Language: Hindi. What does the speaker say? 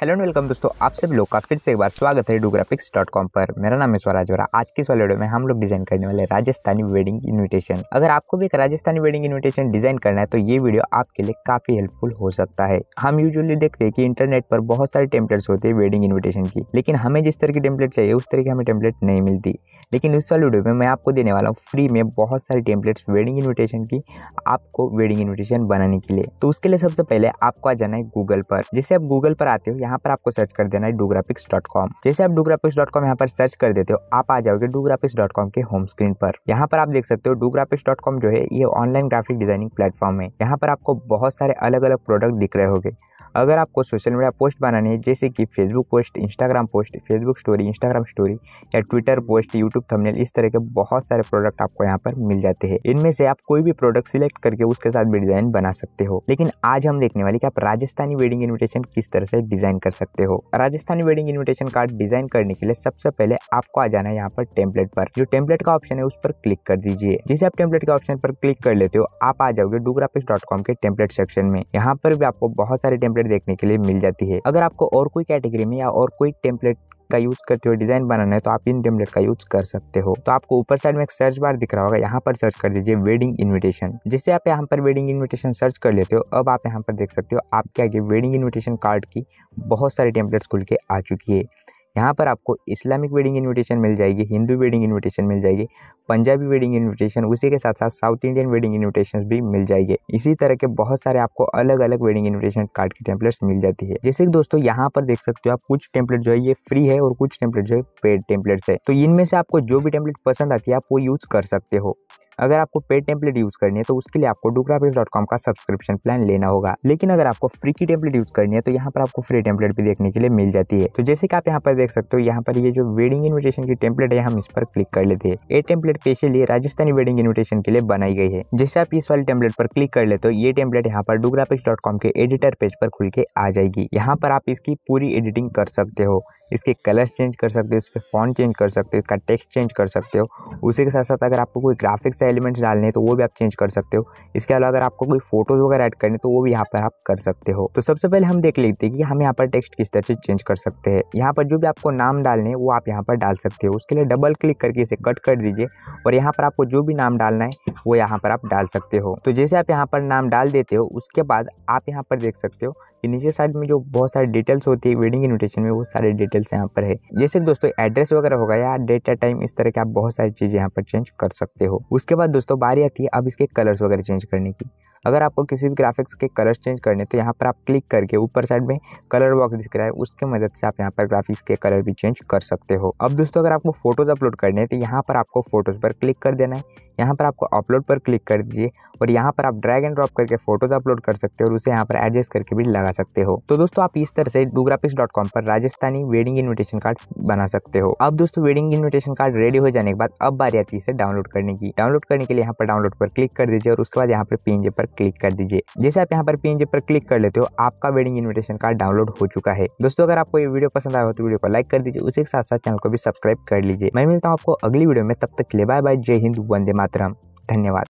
हेलो एंड वेलकम दोस्तों आप सब लोग का फिर से एक बार स्वागत है डोग्राफिक्स डॉट कॉम पर मेरा नाम है स्वराज और आज की इस वाले वीडियो में हम लोग डिज़ाइन करने वाले राजस्थानी वेडिंग इनविटेशन अगर आपको भी एक राजस्थानी वेडिंग इनविटेशन डिज़ाइन करना है तो ये वीडियो आपके लिए काफ़ी हेल्पफुल हो सकता है हम यूजली देखते हैं कि इंटरनेट पर बहुत सारे टेम्पलेट्स होते हैं वेडिंग इन्विटेशन की लेकिन हमें जिस तरह की टेम्पलेट चाहिए उस तरह की हमें टेम्पलेट नहीं मिलती लेकिन इस वाले वीडियो में मैं आपको देने वाला हूँ फ्री में बहुत सारे टेम्पलेट्स वेडिंग इन्विटेशन की आपको वेडिंग इन्विटेशन बनाने के लिए तो उसके लिए सबसे पहले आपको आ जाना है गूगल पर जैसे आप गूगल पर आते हो यहाँ पर आपको सर्च कर देना है डूग्राफिक्स डॉट कॉम जैसे आप डूग्राफिक्स डॉट कॉम यहाँ पर सर्च कर देते हो आप आ जाओगे डूग्राफिक्स डॉट कॉम के होम स्क्रीन पर यहाँ पर आप देख सकते हो डूग्राफिक्स डॉट कॉम जो है ये ऑनलाइन ग्राफिक डिजाइनिंग प्लेटफॉर्म है यहाँ पर आपको बहुत सारे अलग अलग प्रोडक्ट दिख रहे होंगे अगर आपको सोशल मीडिया पोस्ट बनानी है जैसे कि Facebook post Instagram post Facebook story Instagram story या ट्विटर पोस्ट यूट्यूब थंबनेल इस तरह के बहुत सारे प्रोडक्ट आपको यहाँ पर मिल जाते हैं इनमें से आप कोई भी प्रोडक्ट सिलेक्ट करके उसके साथ भी डिजाइन बना सकते हो लेकिन आज हम देखने वाले कि आप राजस्थानी वेडिंग इन्विटेशन किस तरह से डिजाइन कर सकते हो Rajasthani wedding invitation card design करने के लिए सबसे पहले आपको आ जाना है यहाँ पर टेम्पलेट पर जो टेम्पलेट का ऑप्शन है उस पर क्लिक कर दीजिए जिसे आप टेम्पलेट के ऑप्शन पर क्लिक कर लेते हो आप आ जाओगे डूग्राफिक्स के टेम्पलेट सेक्शन में यहाँ पर भी आपको बहुत सारे टेम्पलेट टेम्पलेट देखने के लिए मिल जाती है अगर आपको और कोई कैटेगरी में या और कोई टेम्पलेट का यूज करते हुए डिजाइन बनाना है तो आप इन टेम्पलेट का यूज कर सकते हो तो आपको ऊपर साइड में एक सर्च बार दिख रहा होगा यहाँ पर सर्च कर दीजिए वेडिंग इन्विटेशन जिससे आप यहाँ पर वेडिंग इन्विटेशन सर्च कर लेते हो अब आप यहाँ पर देख सकते हो आपके आगे वेडिंग इन्विटेशन कार्ड की बहुत सारी टेम्पलेट्स खुल के आ चुकी है यहाँ पर आपको इस्लामिक वेडिंग इन्विटेशन मिल जाएगी हिंदू वेडिंग इन्विटेशन मिल जाएगी पंजाबी वेडिंग इन्विटेशन उसी के साथ साथ साउथ इंडियन वेडिंग इन्विटेशन भी मिल जाएंगे इसी तरह के बहुत सारे आपको अलग अलग वेडिंग इन्विटेशन कार्ड की टेम्पलेट्स मिल जाती है जैसे कि दोस्तों यहाँ पर देख सकते हो आप कुछ टेम्पलेट जो है ये फ्री है और कुछ टेम्पलेट जो है पेड टेम्पलेट्स है तो इनमें से आपको जो भी टेम्पलेट पसंद आती है आप वो यूज कर सकते हो अगर आपको पेड टेम्पलेट यूज़ करनी है तो उसके लिए आपको डुक्राफिक्स डॉट कॉम का सब्सक्रिप्शन प्लान लेना होगा लेकिन अगर आपको फ्री की टेम्पलेट यूज़ करनी है तो यहाँ पर आपको फ्री टेम्पलेट भी देखने के लिए मिल जाती है तो जैसे कि आप यहाँ पर देख सकते हो यहाँ पर ये जो वेडिंग इन्विटेशन की टेम्पलेट है हम इस पर क्लिक कर लेते हैं ये template specially Rajasthani wedding invitation के लिए बनाई गई है जैसे आप इस वाले टेम्पलेट पर क्लिक कर लेते हो ये टेम्पलेट यहाँ पर डुग्राफिक्स डॉट कॉम के एडिटर पेज पर खुल के आ जाएगी यहाँ पर आप इसकी पूरी एडिटिंग कर सकते हो इसके कलर्स चेंज कर सकते हो इस पर फॉन्ट चेंज कर सकते हो इसका टेक्स्ट चेंज कर सकते हो उसी के साथ साथ अगर आपको कोई ग्राफिक्स एलिमेंट्स डालने हैं तो वो भी आप चेंज कर सकते हो इसके अलावा अगर आपको कोई फोटोज़ वगैरह ऐड करने तो वो भी यहाँ पर आप कर सकते हो तो सबसे पहले हम देख लेते हैं कि हम यहाँ पर टेक्स्ट किस तरह से चेंज कर सकते हैं यहाँ पर जो भी आपको नाम डालने हैं वो आप यहाँ पर डाल सकते हो उसके लिए डबल क्लिक करके इसे कट कर दीजिए और यहाँ पर आपको जो भी नाम डालना है वो यहाँ पर आप डाल सकते हो तो जैसे आप यहाँ पर नाम डाल देते हो उसके बाद आप यहाँ पर देख सकते हो कि नीचे साइड में जो बहुत सारे डिटेल्स होती है वेडिंग इन्विटेशन में वो सारे डिटेल्स यहाँ पर है जैसे दोस्तों एड्रेस वगैरह होगा या डेट या टाइम इस तरह के आप बहुत सारी चीज़ें यहाँ पर चेंज कर सकते हो उसके बाद दोस्तों बारी आती है अब इसके कलर्स वगैरह चेंज करने की अगर आपको किसी भी ग्राफिक्स के कलर चेंज करने तो यहाँ पर आप क्लिक करके ऊपर साइड में कलर बॉक्स दिख रहा है उसके मदद से आप यहाँ पर ग्राफिक्स के कलर भी चेंज कर सकते हो अब दोस्तों अगर आपको फ़ोटोज़ अपलोड करने हैं तो यहाँ पर आपको फ़ोटोज़ पर क्लिक कर देना है यहाँ पर आपको अपलोड पर क्लिक कर दीजिए और यहाँ पर आप ड्रैग एंड ड्रॉप करके फोटोज अपलोड कर सकते हो और उसे यहाँ पर एडजस्ट करके भी लगा सकते हो तो दोस्तों आप इस तरह से कॉम पर राजस्थानी वेडिंग इन्विटेशन कार्ड बना सकते हो अब दोस्तों वेडिंग इन्विटेशन कार्ड रेडी हो जाने के बाद अब बारी आती है इसे डाउनलोड करने की डाउनलोड करने के लिए यहाँ पर डाउनलोड पर क्लिक कर दीजिए और उसके बाद यहाँ पर पीएनजे पर क्लिक कर दीजिए जैसे आप यहाँ पर पीएनजे पर क्लिक कर लेते हो आपका वेडिंग इन्विटेशन कार्ड डाउनलोड हो चुका है दोस्तों अगर आपको ये वीडियो पसंद आया हो तो वीडियो को लाइक कर दीजिए उसी के साथ साथ चैनल को भी सब्सक्राइब कर लीजिए मैं मिलता हूँ आपको अगली वीडियो में तब तक के लिए बाय बाय जय हिंद वंदे मातरम धन्यवाद